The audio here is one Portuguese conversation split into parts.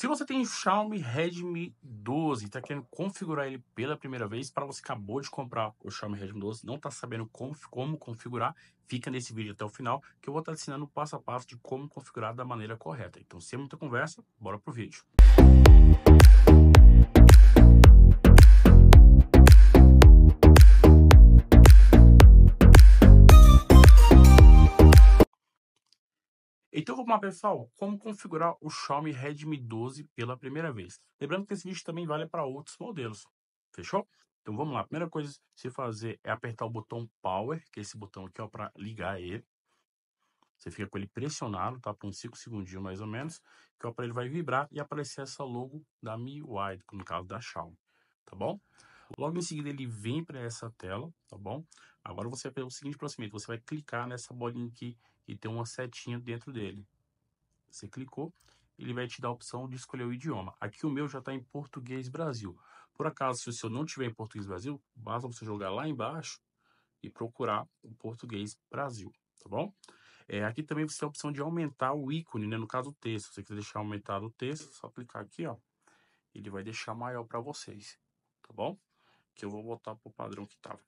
Se você tem o Xiaomi Redmi 12 e está querendo configurar ele pela primeira vez, para você acabou de comprar o Xiaomi Redmi 12, não está sabendo como, como configurar, fica nesse vídeo até o final que eu vou estar tá ensinando passo a passo de como configurar da maneira correta. Então, sem muita conversa, bora pro vídeo. Música Então vamos lá, pessoal, como configurar o Xiaomi Redmi 12 pela primeira vez. Lembrando que esse vídeo também vale para outros modelos, fechou? Então vamos lá, a primeira coisa a se fazer é apertar o botão Power, que é esse botão aqui, ó, para ligar ele. Você fica com ele pressionado, tá? Por uns 5 segundinhos mais ou menos, que o aparelho vai vibrar e aparecer essa logo da MIUI, no caso da Xiaomi, tá bom? Logo em seguida ele vem para essa tela, tá bom? Agora você vai fazer o seguinte procedimento: você vai clicar nessa bolinha aqui que tem uma setinha dentro dele. Você clicou, ele vai te dar a opção de escolher o idioma. Aqui o meu já está em português Brasil. Por acaso, se o seu não tiver em português Brasil, basta você jogar lá embaixo e procurar o português Brasil, tá bom? É, aqui também você tem a opção de aumentar o ícone, né? No caso, o texto. Se você quiser deixar aumentado o texto, é só clicar aqui, ó. Ele vai deixar maior para vocês, tá bom? Que eu vou botar para o padrão que estava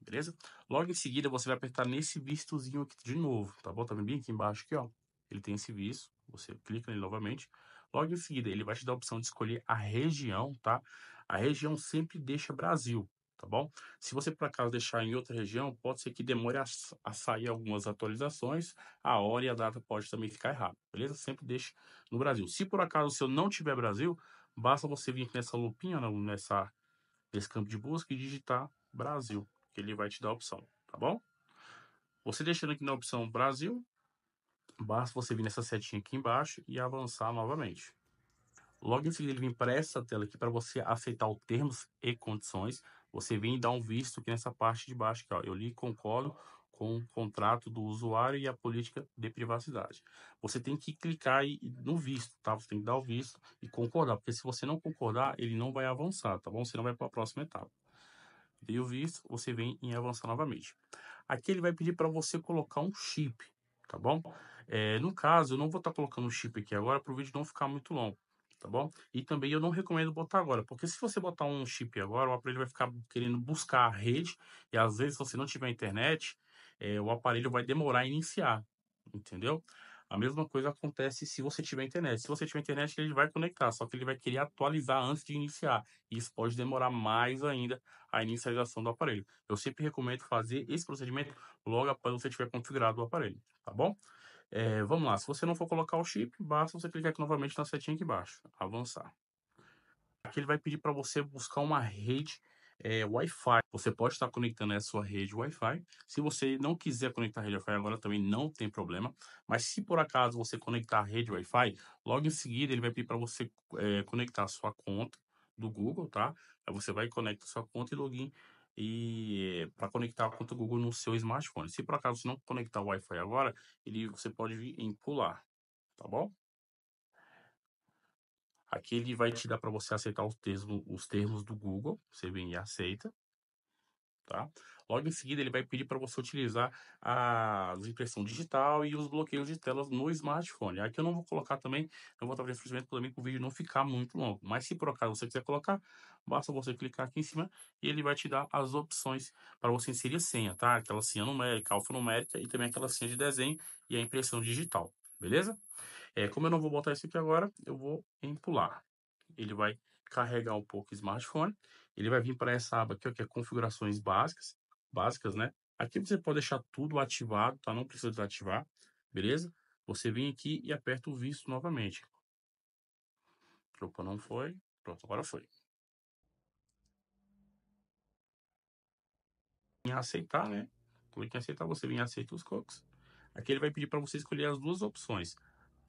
beleza? Logo em seguida, você vai apertar nesse vistozinho aqui de novo, tá bom? Tá vendo bem aqui embaixo aqui, ó? Ele tem esse visto, você clica nele novamente. Logo em seguida, ele vai te dar a opção de escolher a região, tá? A região sempre deixa Brasil, tá bom? Se você por acaso deixar em outra região, pode ser que demore a, a sair algumas atualizações, a hora e a data pode também ficar errado, beleza? Sempre deixe no Brasil. Se por acaso o seu não tiver Brasil, basta você vir aqui nessa lupinha, né, nessa, nesse campo de busca e digitar Brasil, ele vai te dar a opção, tá bom? Você deixando aqui na opção Brasil, basta você vir nessa setinha aqui embaixo e avançar novamente. Logo em seguida, ele vem para essa tela aqui para você aceitar os termos e condições. Você vem e dá um visto aqui nessa parte de baixo. que ó. Eu li e concordo com o contrato do usuário e a política de privacidade. Você tem que clicar aí no visto, tá? Você tem que dar o visto e concordar, porque se você não concordar, ele não vai avançar, tá bom? Você não vai para a próxima etapa. Deu visto, você vem em avançar novamente. Aqui ele vai pedir para você colocar um chip, tá bom? É, no caso, eu não vou estar tá colocando um chip aqui agora para o vídeo não ficar muito longo, tá bom? E também eu não recomendo botar agora, porque se você botar um chip agora, o aparelho vai ficar querendo buscar a rede e às vezes, se você não tiver internet, é, o aparelho vai demorar a iniciar, entendeu? A mesma coisa acontece se você tiver internet. Se você tiver internet, ele vai conectar, só que ele vai querer atualizar antes de iniciar. E isso pode demorar mais ainda a inicialização do aparelho. Eu sempre recomendo fazer esse procedimento logo após você tiver configurado o aparelho, tá bom? É, vamos lá, se você não for colocar o chip, basta você clicar aqui novamente na setinha aqui embaixo, avançar. Aqui ele vai pedir para você buscar uma rede é, Wi-Fi. Você pode estar conectando a sua rede Wi-Fi. Se você não quiser conectar a rede Wi-Fi agora, também não tem problema. Mas se por acaso você conectar a rede Wi-Fi, logo em seguida ele vai pedir para você é, conectar a sua conta do Google, tá? Aí você vai conectar sua conta e login e é, para conectar a conta Google no seu smartphone. Se por acaso você não conectar o Wi-Fi agora, ele você pode vir em pular, tá bom? Aqui ele vai te dar para você aceitar os termos, os termos do Google. Você vem e aceita. Tá? Logo em seguida, ele vai pedir para você utilizar a impressão digital e os bloqueios de telas no smartphone. Aqui eu não vou colocar também, eu vou estar frente também para o vídeo não ficar muito longo. Mas se por acaso você quiser colocar, basta você clicar aqui em cima e ele vai te dar as opções para você inserir a senha, tá? Aquela senha numérica, alfanumérica e também aquela senha de desenho e a impressão digital, beleza? É, como eu não vou botar isso aqui agora, eu vou em pular. Ele vai carregar um pouco o smartphone, ele vai vir para essa aba aqui, ó, que é configurações básicas, básicas, né? Aqui você pode deixar tudo ativado, tá? Não precisa desativar, beleza? Você vem aqui e aperta o visto novamente. Opa, não foi. Pronto, agora foi. Em aceitar, né? Clique em aceitar, você vem em aceita os cocos. Aqui ele vai pedir para você escolher as duas opções.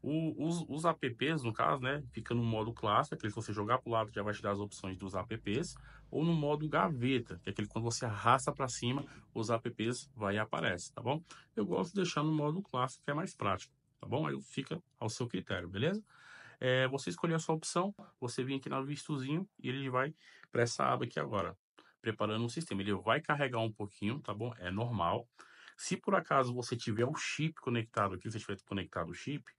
O, os, os, apps, no caso, né, fica no modo clássico, aquele que você jogar para o lado já vai te dar as opções dos apps, ou no modo gaveta, que é aquele que quando você arrasta para cima, os apps vai e aparece, tá bom? Eu gosto de deixar no modo clássico, que é mais prático, tá bom? Aí fica ao seu critério, beleza? É, você escolher a sua opção, você vem aqui na vistozinho e ele vai para essa aba aqui agora, preparando o sistema. Ele vai carregar um pouquinho, tá bom? É normal. Se por acaso você tiver o chip conectado aqui, se tiver conectado o chip,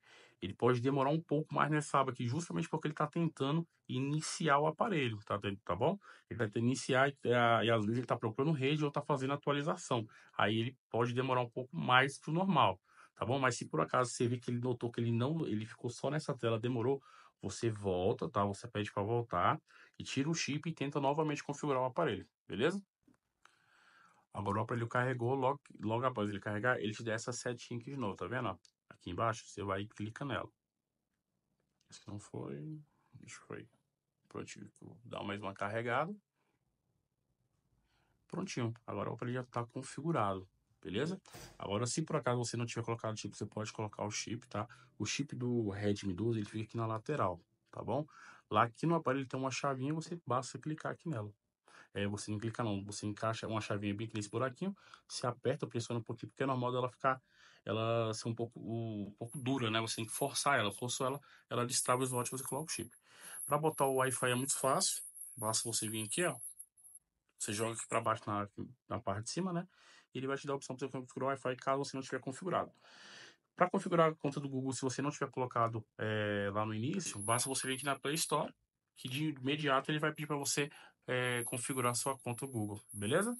ele pode demorar um pouco mais nessa aba aqui, justamente porque ele está tentando iniciar o aparelho, tá, tá bom? Ele vai tentar iniciar e, a, é, e às vezes ele está procurando rede ou está fazendo atualização. Aí ele pode demorar um pouco mais que o normal, tá bom? Mas se por acaso você vê que ele notou que ele não, ele ficou só nessa tela, demorou, você volta, tá? Você pede para voltar e tira o chip e tenta novamente configurar o aparelho, beleza? Agora o aparelho carregou, logo, logo após ele carregar, ele te dá essa setinha aqui de novo, tá vendo? aqui embaixo, você vai e clica nela. Se não foi, deixa eu ver. Prontinho, dá mais uma carregada. Prontinho, agora o aparelho já está configurado, beleza? Agora, se por acaso você não tiver colocado chip, você pode colocar o chip, tá? O chip do Redmi 12, ele fica aqui na lateral, tá bom? Lá aqui no aparelho tem uma chavinha, você basta clicar aqui nela é, você não clica não, você encaixa uma chavinha bem aqui nesse buraquinho, se aperta, pressiona um pouquinho, porque é normal dela ficar, ela ser um pouco, um pouco dura, né? Você tem que forçar ela, forçou ela, ela destrava o slot e você coloca o chip. Para botar o Wi-Fi é muito fácil, basta você vir aqui, ó, você joga aqui para baixo na, na parte de cima, né? E ele vai te dar a opção para você configurar o Wi-Fi caso você não tiver configurado. Para configurar a conta do Google, se você não tiver colocado é, lá no início, basta você vir aqui na Play Store, que de imediato ele vai pedir para você é, configurar sua conta Google, beleza?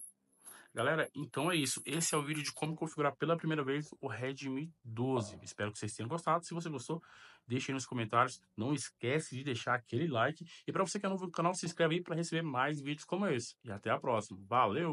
Galera, então é isso. Esse é o vídeo de como configurar pela primeira vez o Redmi 12. Espero que vocês tenham gostado. Se você gostou, deixe aí nos comentários. Não esquece de deixar aquele like. E para você que é novo no canal, se inscreve aí para receber mais vídeos como esse. E até a próxima. Valeu!